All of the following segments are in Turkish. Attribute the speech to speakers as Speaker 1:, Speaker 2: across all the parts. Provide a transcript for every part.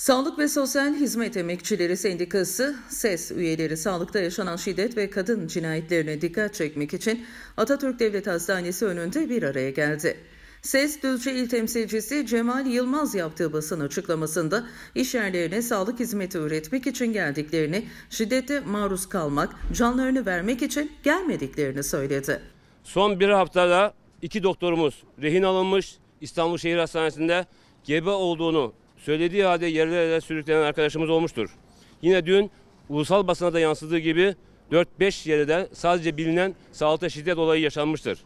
Speaker 1: Sağlık ve Sosyal Hizmet Emekçileri Sendikası, SES e üyeleri sağlıkta yaşanan şiddet ve kadın cinayetlerine dikkat çekmek için Atatürk Devlet Hastanesi önünde bir araya geldi. Ses e Düzce İl Temsilcisi Cemal Yılmaz yaptığı basın açıklamasında işyerlerine sağlık hizmeti üretmek için geldiklerini, şiddete maruz kalmak, canlarını vermek için gelmediklerini söyledi.
Speaker 2: Son bir haftada iki doktorumuz rehin alınmış İstanbul Şehir Hastanesi'nde gebe olduğunu söylediği halde yerlere sürüklenen arkadaşımız olmuştur. Yine dün ulusal basına da yansıdığı gibi 4-5 yerde sadece bilinen sağlıkta şiddet olayı yaşanmıştır.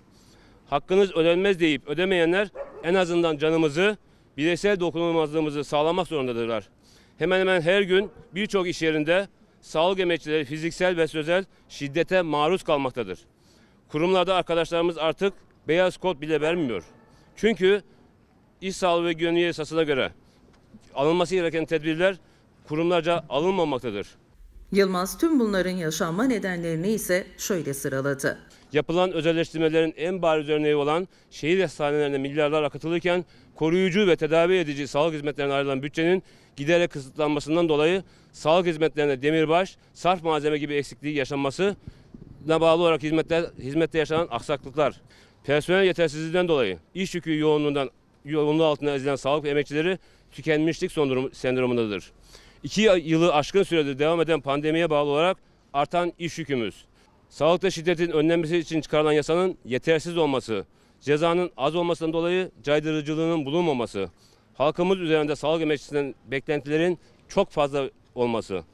Speaker 2: Hakkınız ödenmez deyip ödemeyenler en azından canımızı, bireysel dokunulmazlığımızı sağlamak zorundadırlar. Hemen hemen her gün birçok iş yerinde sağlık emekçileri fiziksel ve sözel şiddete maruz kalmaktadır. Kurumlarda arkadaşlarımız artık beyaz kod bile vermiyor. Çünkü iş sağlığı ve güvenliği esasına göre alınması gereken tedbirler kurumlarca alınmamaktadır.
Speaker 1: Yılmaz tüm bunların yaşanma nedenlerini ise şöyle sıraladı.
Speaker 2: Yapılan özelleştirmelerin en bariz örneği olan şehir hastanelerine milyarlar akıtılırken koruyucu ve tedavi edici sağlık hizmetlerine ayrılan bütçenin giderek kısıtlanmasından dolayı sağlık hizmetlerine demirbaş, sarf malzeme gibi eksikliği yaşanması bağlı olarak hizmette, hizmette yaşanan aksaklıklar, personel yetersizliğinden dolayı, iş yükü yoğunluğundan yoğunluğu altında ezilen sağlık emekçileri tükenmişlik son durum sendromundadır. İki yılı aşkın sürede devam eden pandemiye bağlı olarak artan iş yükümüz, sağlıkta şiddetin önlenmesi için çıkarılan yasanın yetersiz olması, cezanın az olmasından dolayı caydırıcılığının bulunmaması, halkımız üzerinde sağlık emekçisinden beklentilerin çok fazla olması,